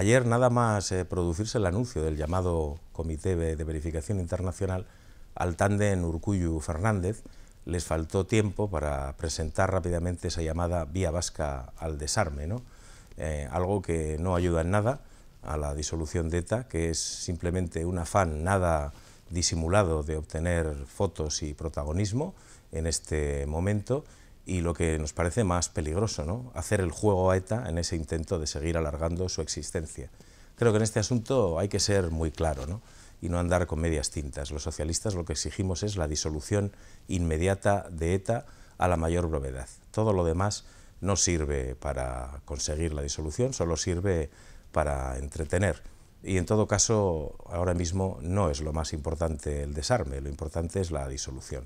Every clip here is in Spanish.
Ayer nada más eh, producirse el anuncio del llamado Comité de, Verificación Internacional al tándem Urcuyu-Fernández, les faltó tiempo para presentar rápidamente esa llamada vía vasca al desarme, ¿no? Eh, algo que no ayuda en nada a la disolución de ETA, que es simplemente un afán nada disimulado de obtener fotos y protagonismo en este momento y lo que nos parece más peligroso, ¿no? hacer el juego a ETA en ese intento de seguir alargando su existencia. Creo que en este asunto hay que ser muy claro y no andar con medias tintas. Los socialistas lo que exigimos es la disolución inmediata de ETA a la mayor brevedad. Todo lo demás no sirve para conseguir la disolución, solo sirve para entretener. Y en todo caso, ahora mismo no es lo más importante el desarme, lo importante es la disolución.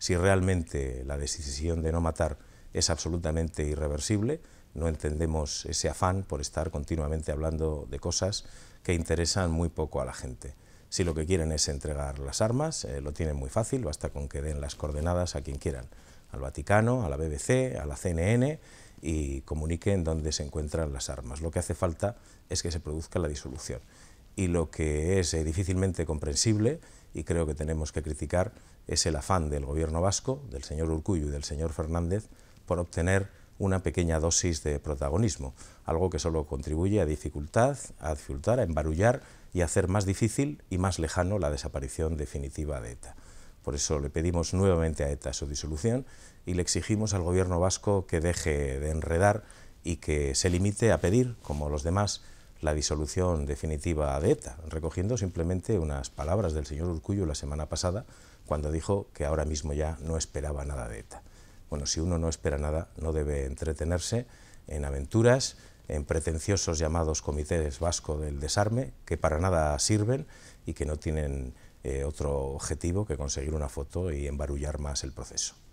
Si realmente la decisión de no matar es absolutamente irreversible, no entendemos ese afán por estar continuamente hablando de cosas que interesan muy poco a la gente. Si lo que quieren es entregar las armas, eh, lo tienen muy fácil, basta con que den las coordenadas a quien quieran, al Vaticano, a la BBC, a la CNN, y comuniquen dónde se encuentran las armas. Lo que hace falta es que se produzca la disolución. Y lo que es difícilmente comprensible y creo que tenemos que criticar es el afán del gobierno vasco, del señor Urcuyo y del señor Fernández, por obtener una pequeña dosis de protagonismo, algo que solo contribuye a dificultad, a dificultar, a embarullar y a hacer más difícil y más lejano la desaparición definitiva de ETA. Por eso le pedimos nuevamente a ETA su disolución y le exigimos al gobierno vasco que deje de enredar y que se limite a pedir, como los demás, la disolución definitiva de ETA, recogiendo simplemente unas palabras del señor Urcullo la semana pasada, cuando dijo que ahora mismo ya no esperaba nada de ETA. Bueno, si uno no espera nada, no debe entretenerse en aventuras, en pretenciosos llamados comités vasco del desarme, que para nada sirven y que no tienen eh, otro objetivo que conseguir una foto y embarullar más el proceso.